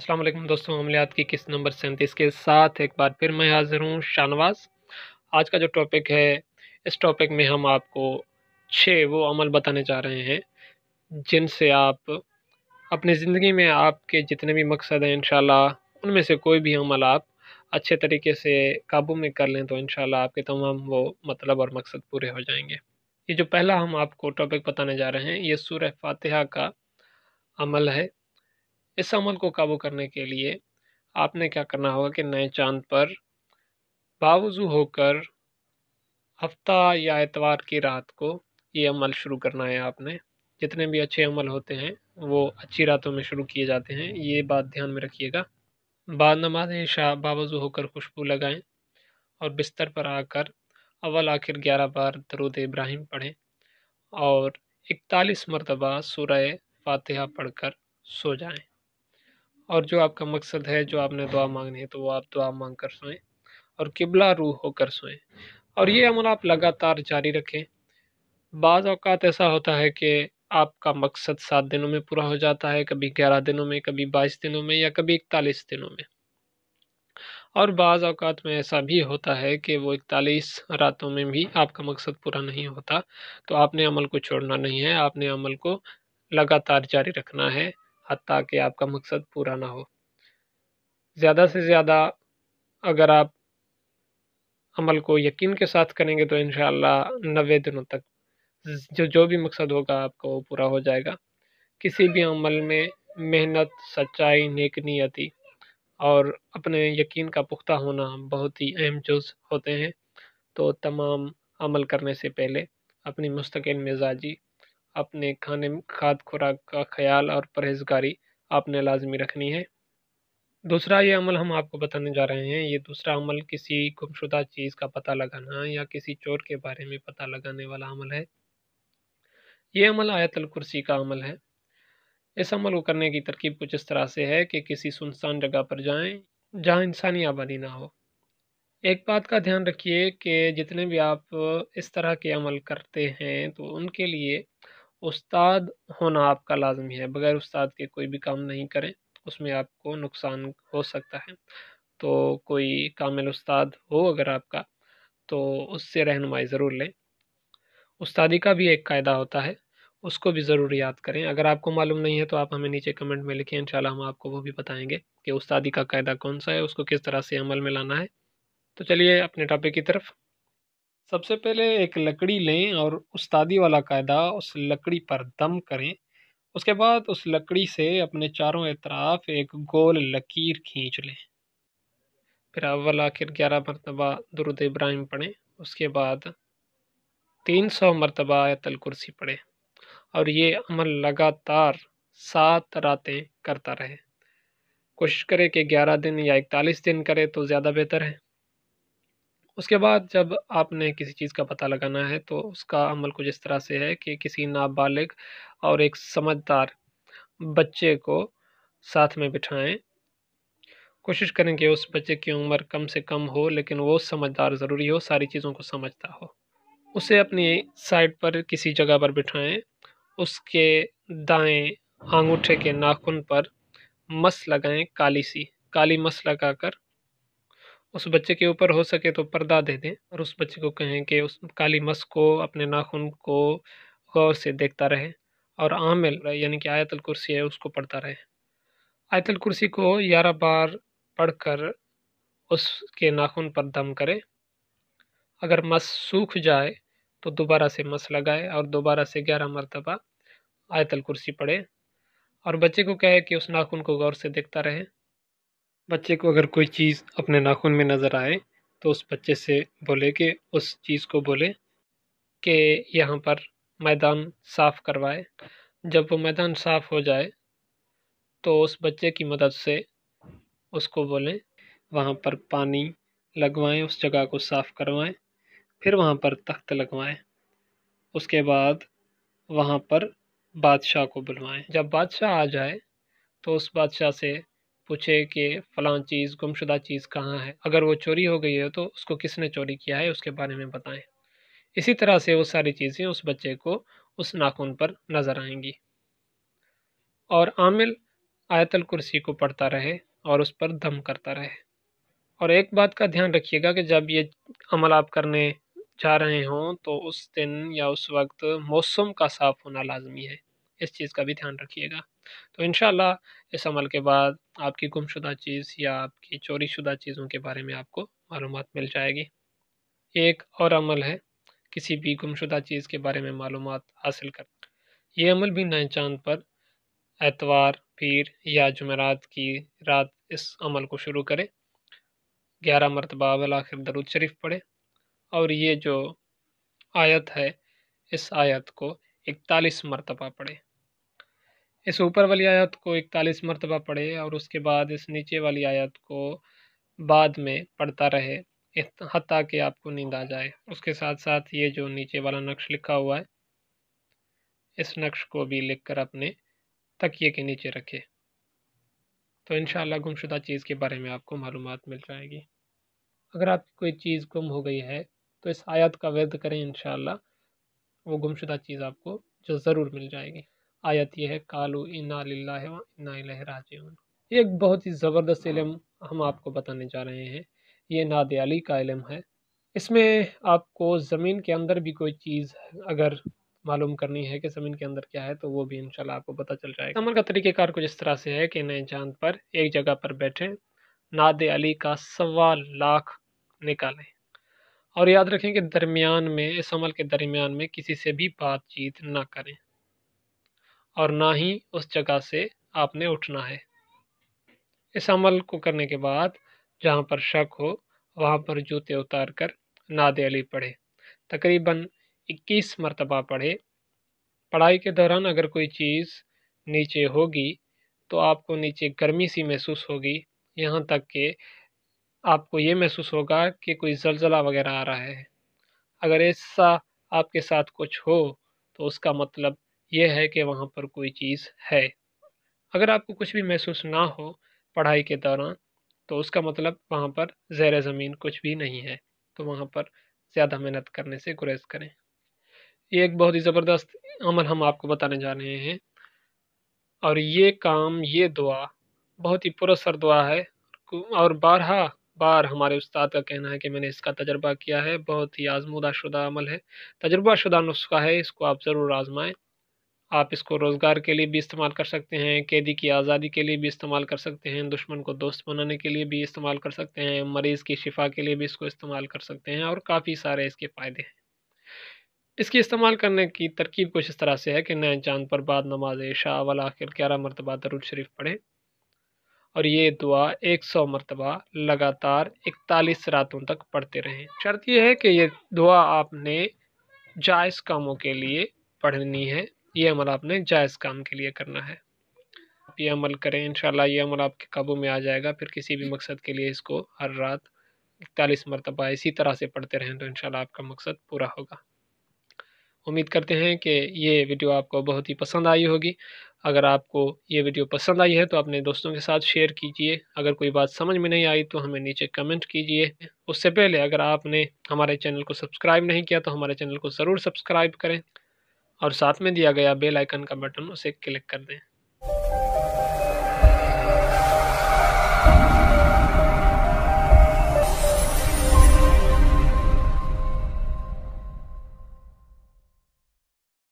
السلام علیکم دوستوں عملیات کی قسط نمبر سینتیس کے ساتھ ایک بار پھر میں حاضر ہوں شانواز آج کا جو ٹاپک ہے اس ٹاپک میں ہم آپ کو چھ وہ عمل بتانے جا رہے ہیں جن سے آپ اپنی زندگی میں آپ کے جتنے بھی مقصد ہیں انشاءاللہ ان میں سے کوئی بھی عمل آپ اچھے طریقے سے قابو میں کر لیں تو انشاءاللہ آپ کے تمام وہ مطلب اور مقصد پورے ہو جائیں گے یہ جو پہلا ہم آپ کو ٹاپک بتانے جا رہے ہیں یہ سورہ فاتحہ کا عمل ہے اس عمل کو قابو کرنے کے لیے آپ نے کیا کرنا ہوگا کہ نئے چاند پر باوضو ہو کر ہفتہ یا اتوار کی رات کو یہ عمل شروع کرنا ہے آپ نے جتنے بھی اچھے عمل ہوتے ہیں وہ اچھی راتوں میں شروع کیے جاتے ہیں یہ بات دھیان میں رکھیے گا بعد نماز شاہ باوضو ہو کر خوشبو لگائیں اور بستر پر آ کر اول آخر گیارہ بار درود ابراہیم پڑھیں اور اکتالیس مرتبہ سورہ فاتحہ پڑھ کر سو جائیں اور جو آپ کا مقصد ہے جو آپ نے دعا مانگنی ہے تو وہ آپ دعا مانگ کر سوئیں اور قبلہ روح ہو کر سوئیں اور یہ عمل آپ لگاتار جاری رکھیں بعض اوقات ایسا ہوتا ہے کہ آپ کا مقصد سات دنوں میں پورا ہو جاتا ہے کبھی گیارہ دنوں میں کبھی بائیس دنوں میں یا کبھی اکتالیس دنوں میں اور بعض اوقات میں ایسا بھی ہوتا ہے کہ وہ اکتالیس راتوں میں بھی آپ کا مقصد پورا نہیں ہوتا تو آپ نے عمل کو چھوڑنا نہیں ہے آپ نے عمل کو لگاتار جاری رکھنا ہے حتیٰ کہ آپ کا مقصد پورا نہ ہو زیادہ سے زیادہ اگر آپ عمل کو یقین کے ساتھ کریں گے تو انشاءاللہ نوے دنوں تک جو جو بھی مقصد ہوگا آپ کا وہ پورا ہو جائے گا کسی بھی عمل میں محنت سچائی نیک نیتی اور اپنے یقین کا پختہ ہونا بہت ہی اہم جز ہوتے ہیں تو تمام عمل کرنے سے پہلے اپنی مستقل مزاجی اپنے کھانے کھاد خوراک کا خیال اور پرہیزگاری آپ نے لازمی رکھنی ہے دوسرا یہ عمل ہم آپ کو بتانے جا رہے ہیں یہ دوسرا عمل کسی گم شدہ چیز کا پتہ لگانا یا کسی چور کے بارے میں پتہ لگانے والا عمل ہے یہ عمل آیت الکرسی کا عمل ہے اس عمل کو کرنے کی ترکیب کچھ اس طرح سے ہے کہ کسی سنسان جگہ پر جائیں جہاں انسانی آبادی نہ ہو ایک بات کا دھیان رکھیے کہ جتنے بھی آپ اس طرح کے عمل کرتے ہیں تو ان کے لیے استاد ہونا آپ کا لازمی ہے بغیر استاد کے کوئی بھی کام نہیں کریں اس میں آپ کو نقصان ہو سکتا ہے تو کوئی کامل استاد ہو اگر آپ کا تو اس سے رہنمائی ضرور لیں استادی کا بھی ایک قاعدہ ہوتا ہے اس کو بھی ضرور یاد کریں اگر آپ کو معلوم نہیں ہے تو آپ ہمیں نیچے کمنٹ میں لکھیں انشاءاللہ ہم آپ کو وہ بھی بتائیں گے کہ استادی کا قاعدہ کون سا ہے اس کو کس طرح سے عمل میں لانا ہے تو چلیے اپنے ٹاپک کی طرف سب سے پہلے ایک لکڑی لیں اور استادی والا قاعدہ اس لکڑی پر دم کریں اس کے بعد اس لکڑی سے اپنے چاروں اطراف ایک گول لکیر کھینچ لیں پھر اول آخر گیارہ مرتبہ درود ابراہیم پڑھیں اس کے بعد تین سو مرتبہ آیت الکرسی پڑھیں اور یہ عمل لگاتار سات راتیں کرتا رہے کوشش کرے کہ گیارہ دن یا اکتالیس دن کرے تو زیادہ بہتر ہے اس کے بعد جب آپ نے کسی چیز کا پتہ لگانا ہے تو اس کا عمل کچھ اس طرح سے ہے کہ کسی نابالغ اور ایک سمجھدار بچے کو ساتھ میں بٹھائیں کوشش کریں کہ اس بچے کی عمر کم سے کم ہو لیکن وہ سمجھدار ضروری ہو ساری چیزوں کو سمجھتا ہو اسے اپنی سائٹ پر کسی جگہ پر بٹھائیں اس کے دائیں انگوٹھے کے ناخن پر مس لگائیں کالی سی کالی مس لگا کر اس بچے کے اوپر ہو سکے تو پردہ دے دیں اور اس بچے کو کہیں کہ اس کالی مس کو اپنے ناخن کو غور سے دیکھتا رہے اور عامل یعنی کہ آیت الکرسی ہے اس کو پڑھتا رہے آیت الکرسی کو گیارہ بار پڑھ کر اس کے ناخن پر دم کرے اگر مس سوکھ جائے تو دوبارہ سے مس لگائے اور دوبارہ سے گیارہ مرتبہ آیت الکرسی پڑھے اور بچے کو کہے کہ اس ناخن کو غور سے دیکھتا رہے بچے کو اگر کوئی چیز اپنے ناخن میں نظر آئے تو اس بچے سے بولے کہ اس چیز کو بولے کہ یہاں پر میدان صاف کروائے جب وہ میدان صاف ہو جائے تو اس بچے کی مدد سے اس کو بولیں وہاں پر پانی لگوائیں اس جگہ کو صاف کروائیں پھر وہاں پر تخت لگوائیں اس کے بعد وہاں پر بادشاہ کو بلوائیں جب بادشاہ آ جائے تو اس بادشاہ سے پوچھے کہ فلاں چیز گم شدہ چیز کہاں ہے اگر وہ چوری ہو گئی ہے تو اس کو کس نے چوری کیا ہے اس کے بارے میں بتائیں اسی طرح سے وہ ساری چیزیں اس بچے کو اس ناخن پر نظر آئیں گی اور عامل آیت الکرسی کو پڑھتا رہے اور اس پر دھم کرتا رہے اور ایک بات کا دھیان رکھیے گا کہ جب یہ عمل آپ کرنے جا رہے ہوں تو اس دن یا اس وقت موسم کا صاف ہونا لازمی ہے اس چیز کا بھی دھیان رکھیے گا تو انشاءاللہ اس عمل کے بعد آپ کی گم شدہ چیز یا آپ کی چوری شدہ چیزوں کے بارے میں آپ کو معلومات مل جائے گی ایک اور عمل ہے کسی بھی گم شدہ چیز کے بارے میں معلومات حاصل کر یہ عمل بھی نئے چاند پر اتوار پیر یا جمعرات کی رات اس عمل کو شروع کریں گیارہ مرتبہ بالآخر درود شریف پڑھیں اور یہ جو آیت ہے اس آیت کو اکتالیس مرتبہ پڑھیں اس اوپر والی آیت کو اکتالیس مرتبہ پڑھے اور اس کے بعد اس نیچے والی آیت کو بعد میں پڑھتا رہے حتیٰ کہ آپ کو نیند آ جائے اس کے ساتھ ساتھ یہ جو نیچے والا نقش لکھا ہوا ہے اس نقش کو بھی لکھ کر اپنے تکیے کے نیچے رکھے تو انشاءاللہ گمشدہ چیز کے بارے میں آپ کو معلومات مل جائے گی اگر آپ کی کوئی چیز گم ہو گئی ہے تو اس آیت کا ورد کریں انشاءاللہ وہ گمشدہ چیز آپ کو جو ضرور مل جائے گی آیت یہ ہے کالو انا انا للہ و الہ راجعون یہ ایک بہت ہی زبردست علم ہم آپ کو بتانے جا رہے ہیں یہ نادِ علی کا علم ہے اس میں آپ کو زمین کے اندر بھی کوئی چیز اگر معلوم کرنی ہے کہ زمین کے اندر کیا ہے تو وہ بھی انشاءاللہ آپ کو پتہ چل جائے گا عمل کا طریقہ کار کچھ اس طرح سے ہے کہ نئے چاند پر ایک جگہ پر بیٹھیں ناد علی کا سوا لاکھ نکالیں اور یاد رکھیں کہ درمیان میں اس عمل کے درمیان میں کسی سے بھی بات چیت نہ کریں اور نہ ہی اس جگہ سے آپ نے اٹھنا ہے اس عمل کو کرنے کے بعد جہاں پر شک ہو وہاں پر جوتے اتار کر ناد علی پڑھے تقریباً اکیس مرتبہ پڑھے پڑھائی کے دوران اگر کوئی چیز نیچے ہوگی تو آپ کو نیچے گرمی سی محسوس ہوگی یہاں تک کہ آپ کو یہ محسوس ہوگا کہ کوئی زلزلہ وغیرہ آ رہا ہے اگر ایسا آپ کے ساتھ کچھ ہو تو اس کا مطلب یہ ہے کہ وہاں پر کوئی چیز ہے اگر آپ کو کچھ بھی محسوس نہ ہو پڑھائی کے دوران تو اس کا مطلب وہاں پر زیر زمین کچھ بھی نہیں ہے تو وہاں پر زیادہ محنت کرنے سے گریز کریں یہ ایک بہت ہی زبردست عمل ہم آپ کو بتانے جا رہے ہیں اور یہ کام یہ دعا بہت ہی پرسر دعا ہے اور بارہا بار ہمارے استاد کا کہنا ہے کہ میں نے اس کا تجربہ کیا ہے بہت ہی آزمودہ شدہ عمل ہے تجربہ شدہ نسخہ ہے اس کو آپ ضرور آزمائیں آپ اس کو روزگار کے لیے بھی استعمال کر سکتے ہیں قیدی کی آزادی کے لیے بھی استعمال کر سکتے ہیں دشمن کو دوست بنانے کے لیے بھی استعمال کر سکتے ہیں مریض کی شفا کے لیے بھی اس کو استعمال کر سکتے ہیں اور کافی سارے اس کے فائدے ہیں اس کی استعمال کرنے کی ترکیب کچھ اس طرح سے ہے کہ نئے چاند پر بعد نماز عشاء آخر گیارہ مرتبہ درود شریف پڑھیں اور یہ دعا ایک سو مرتبہ لگاتار اکتالیس راتوں تک پڑھتے رہیں شرط یہ ہے کہ یہ دعا آپ نے جائز کاموں کے لیے پڑھنی ہے یہ عمل آپ نے جائز کام کے لیے کرنا ہے یہ عمل کریں انشاءاللہ یہ عمل آپ کے قابو میں آ جائے گا پھر کسی بھی مقصد کے لیے اس کو ہر رات اکتالیس مرتبہ اسی طرح سے پڑھتے رہیں تو انشاءاللہ آپ کا مقصد پورا ہوگا امید کرتے ہیں کہ یہ ویڈیو آپ کو بہت ہی پسند آئی ہوگی اگر آپ کو یہ ویڈیو پسند آئی ہے تو اپنے دوستوں کے ساتھ شیئر کیجیے اگر کوئی بات سمجھ میں نہیں آئی تو ہمیں نیچے کمنٹ کیجیے اس سے پہلے اگر آپ نے ہمارے چینل کو سبسکرائب نہیں کیا تو ہمارے چینل کو ضرور سبسکرائب کریں اور ساتھ میں دیا گیا بیل آئکن کا بٹن اسے کلک کر دیں